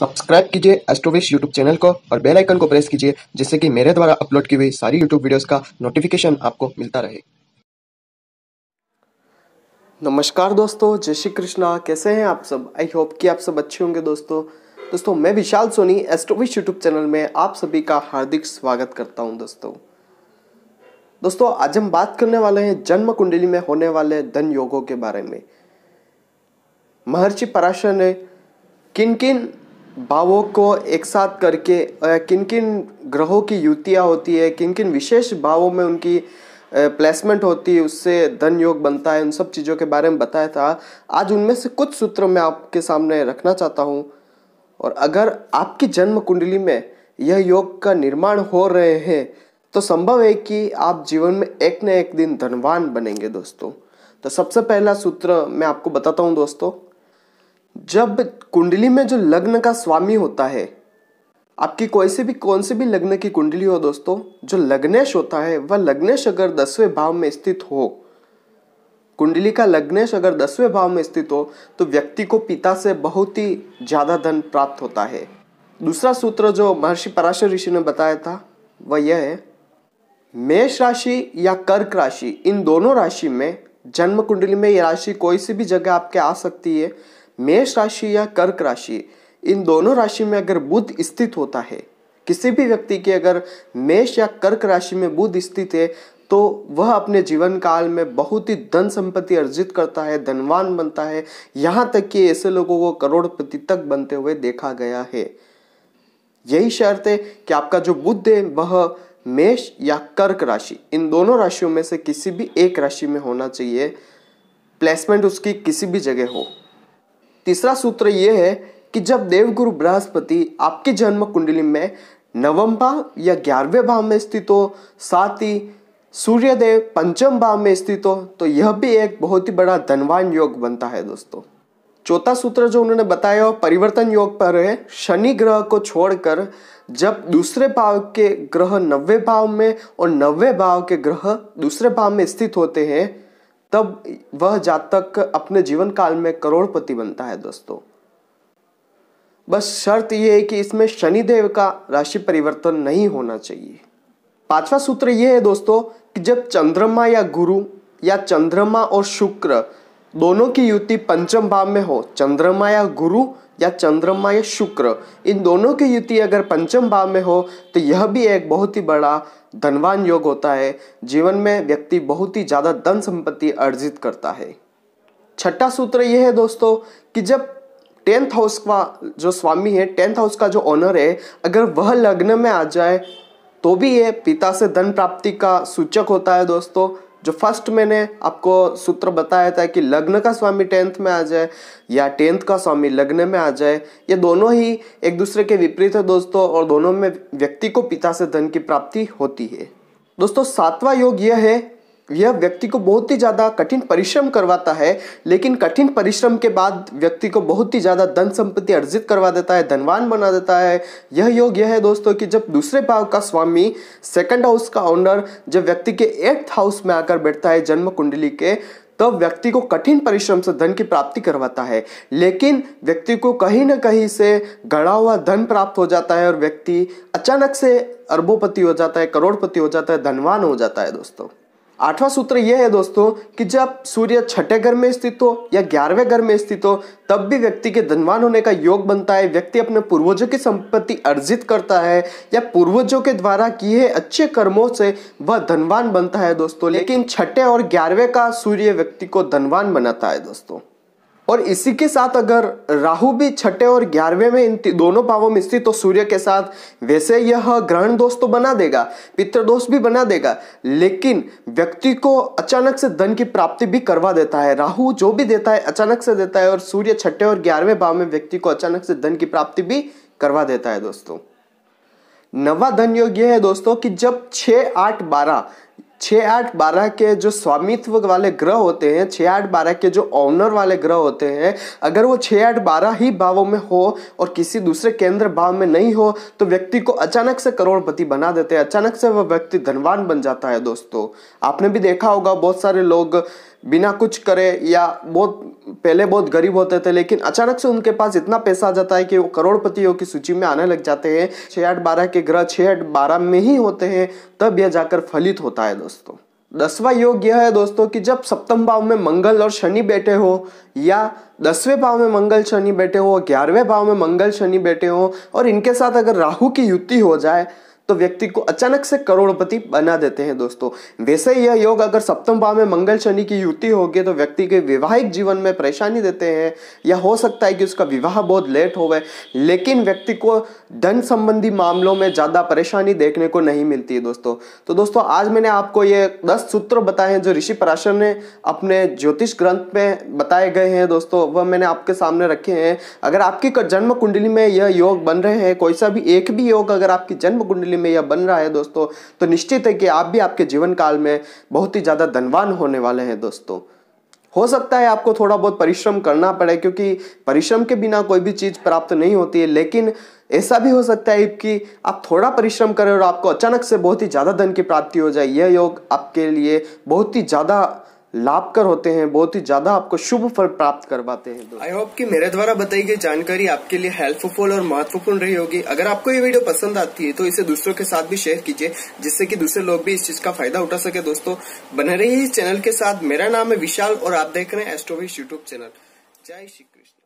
subscribe कीजिए Astrowish YouTube channel को और बेल आइकन को प्रेस कीजिए जिससे कि मेरे द्वारा अपलोड की हुई सारी यूट्यूब वीडियोस का नोटिफिकेशन आपको मिलता रहे नमस्कार दोस्तों जय श्री कृष्णा कैसे हैं आप सब आई होप कि आप सब अच्छे होंगे दोस्तों दोस्तों मैं विशाल सोनी एस्ट्रोविश यूट्यूब चैनल में आप सभी का हार्दिक स्वागत करता हूँ दोस्तों दोस्तों आज हम बात करने वाले हैं जन्म कुंडली में होने वाले धन योगों के बारे में महर्षि पराशर ने किन किन भावों को एक साथ करके किन किन ग्रहों की युतियाँ होती है किन किन विशेष भावों में उनकी प्लेसमेंट होती है उससे धन योग बनता है उन सब चीज़ों के बारे में बताया था आज उनमें से कुछ सूत्र मैं आपके सामने रखना चाहता हूँ और अगर आपकी जन्म कुंडली में यह योग का निर्माण हो रहे हैं तो संभव है कि आप जीवन में एक न एक दिन धनवान बनेंगे दोस्तों तो सबसे पहला सूत्र मैं आपको बताता हूँ दोस्तों जब कुंडली में जो लग्न का स्वामी होता है आपकी कोई से भी कौन से भी लग्न की कुंडली हो दोस्तों जो लग्नेश होता है वह लग्नेश अगर दसवें भाव में स्थित हो कुंडली का लग्नेश अगर दसवें भाव में स्थित हो तो व्यक्ति को पिता से बहुत ही ज़्यादा धन प्राप्त होता है दूसरा सूत्र जो महर्षि पराशर ऋषि ने बताया था वह यह है मेष राशि या कर्क राशि इन दोनों राशि में जन्म कुंडली में यह राशि कोई सी भी जगह आपके आ सकती है मेष राशि या कर्क राशि इन दोनों राशि में अगर बुध स्थित होता है किसी भी व्यक्ति के अगर मेष या कर्क राशि में बुध स्थित है तो वह अपने जीवन काल में बहुत ही धन संपत्ति अर्जित करता है धनवान बनता है यहाँ तक कि ऐसे लोगों को करोड़पति तक बनते हुए देखा गया है यही शर्त है कि आपका जो बुद्ध है वह मेष या कर्क राशि इन दोनों राशियों में से किसी भी एक राशि में होना चाहिए प्लेसमेंट उसकी किसी भी जगह हो तीसरा सूत्र ये है कि जब देवगुरु बृहस्पति आपके जन्म कुंडली में नवम भाव या ग्यारहवें भाव में स्थित हो साथ ही सूर्यदेव पंचम भाव में स्थित हो तो यह भी एक बहुत ही बड़ा धनवान योग बनता है दोस्तों चौथा सूत्र जो उन्होंने बताया वो परिवर्तन योग पर है शनि ग्रह को छोड़कर जब दूसरे भाव के ग्रह नवे भाव में और नवे भाव के ग्रह दूसरे भाव में स्थित होते हैं तब वह जातक अपने जीवन काल में करोड़पति बनता है दोस्तों बस शर्त यह है कि इसमें शनिदेव का राशि परिवर्तन नहीं होना चाहिए पांचवा सूत्र यह है दोस्तों कि जब चंद्रमा या गुरु या चंद्रमा और शुक्र दोनों की युति पंचम भाव में हो चंद्रमा या गुरु या चंद्रमा या शुक्र इन दोनों की युति अगर पंचम भाव में हो तो यह भी एक बहुत ही बड़ा धनवान योग होता है जीवन में व्यक्ति बहुत ही ज़्यादा धन संपत्ति अर्जित करता है छठा सूत्र यह है दोस्तों कि जब टेंथ हाउस का जो स्वामी है टेंथ हाउस का जो ऑनर है अगर वह लग्न में आ जाए तो भी यह पिता से धन प्राप्ति का सूचक होता है दोस्तों जो फर्स्ट मैंने आपको सूत्र बताया था कि लग्न का स्वामी टेंथ में आ जाए या टेंथ का स्वामी लग्न में आ जाए ये दोनों ही एक दूसरे के विपरीत है दोस्तों और दोनों में व्यक्ति को पिता से धन की प्राप्ति होती है दोस्तों सातवां योग यह है यह व्यक्ति को बहुत ही ज़्यादा कठिन परिश्रम करवाता है लेकिन कठिन परिश्रम के बाद व्यक्ति को बहुत ही ज़्यादा धन संपत्ति अर्जित करवा देता है धनवान बना देता है यह योग यह है दोस्तों कि जब दूसरे भाव का स्वामी सेकंड हाउस का ऑनर जब व्यक्ति के एट्थ हाउस में आकर बैठता है जन्म कुंडली के तब तो व्यक्ति को कठिन परिश्रम से धन की प्राप्ति करवाता है लेकिन व्यक्ति को कहीं ना कहीं से गड़ा हुआ धन प्राप्त हो जाता है और व्यक्ति अचानक से अरबोपति हो जाता है करोड़पति हो जाता है धनवान हो जाता है दोस्तों आठवां सूत्र यह है दोस्तों कि जब सूर्य छठे घर में स्थित हो या ग्यारहवें घर में स्थित हो तब भी व्यक्ति के धनवान होने का योग बनता है व्यक्ति अपने पूर्वजों की संपत्ति अर्जित करता है या पूर्वजों के द्वारा किए अच्छे कर्मों से वह धनवान बनता है दोस्तों लेकिन छठे और ग्यारहवें का सूर्य व्यक्ति को धनवान बनाता है दोस्तों और इसी के साथ अगर राहु भी छठे और ग्यारहवें में इन दोनों भावों में स्थित तो सूर्य के साथ वैसे यह ग्रहण दोष तो बना देगा पितृदोष भी बना देगा लेकिन व्यक्ति को अचानक से धन की प्राप्ति भी करवा देता है राहु जो भी देता है अचानक से देता है और सूर्य छठे और ग्यारहवें भाव में व्यक्ति को अचानक से धन की प्राप्ति भी करवा देता है दोस्तों नवा धन योग यह है दोस्तों कि जब छः आठ बारह छः आठ बारह के जो स्वामित्व वाले ग्रह होते हैं छः आठ बारह के जो ऑनर वाले ग्रह होते हैं अगर वो छः आठ बारह ही भावों में हो और किसी दूसरे केंद्र भाव में नहीं हो तो व्यक्ति को अचानक से करोड़पति बना देते हैं अचानक से वह व्यक्ति धनवान बन जाता है दोस्तों आपने भी देखा होगा बहुत सारे लोग बिना कुछ करे या बहुत पहले बहुत गरीब होते थे लेकिन अचानक से उनके पास इतना पैसा आ जाता है कि वो करोड़पतियों की सूची में आने लग जाते हैं छः आठ बारह के ग्रह छः आठ बारह में ही होते हैं तब यह जाकर फलित होता है दोस्तों दोस्तों दसवा योग यह है दोस्तों कि जब सप्तम भाव में मंगल और शनि बैठे हो या दसवें भाव में मंगल शनि बैठे हो ग्यारहवें भाव में मंगल शनि बैठे हो और इनके साथ अगर राहु की युति हो जाए तो व्यक्ति को अचानक से करोड़पति बना देते हैं दोस्तों वैसे यह योग अगर सप्तम भाव में मंगल शनि की युति होगी तो व्यक्ति के वैवाहिक जीवन में परेशानी देते हैं या हो सकता है कि उसका विवाह बहुत लेट हो लेकिन व्यक्ति को धन संबंधी मामलों में ज़्यादा परेशानी देखने को नहीं मिलती है दोस्तों तो दोस्तों आज मैंने आपको ये दस सूत्र बताए हैं जो ऋषि पराशर ने अपने ज्योतिष ग्रंथ में बताए गए हैं दोस्तों वह मैंने आपके सामने रखे हैं अगर आपकी जन्म कुंडली में यह योग बन रहे हैं कोई सा भी एक भी योग अगर आपकी जन्म कुंडली में यह बन रहा है दोस्तों तो निश्चित है कि आप भी आपके जीवन काल में बहुत ही ज़्यादा धनवान होने वाले हैं दोस्तों हो सकता है आपको थोड़ा बहुत परिश्रम करना पड़े क्योंकि परिश्रम के बिना कोई भी चीज़ प्राप्त नहीं होती है लेकिन ऐसा भी हो सकता है कि आप थोड़ा परिश्रम करें और आपको अचानक से बहुत ही ज़्यादा धन की प्राप्ति हो जाए यह योग आपके लिए बहुत ही ज़्यादा लाभकर होते हैं बहुत ही ज्यादा आपको शुभ फल प्राप्त करवाते हैं आई होप कि मेरे द्वारा बताई गई जानकारी आपके लिए हेल्पफुल और महत्वपूर्ण रही होगी अगर आपको ये वीडियो पसंद आती है तो इसे दूसरों के साथ भी शेयर कीजिए जिससे कि दूसरे लोग भी इस चीज का फायदा उठा सके दोस्तों बने रहिए इस चैनल के साथ मेरा नाम है विशाल और आप देख रहे हैं एस्ट्रोविश यूट्यूब चैनल जय श्री कृष्ण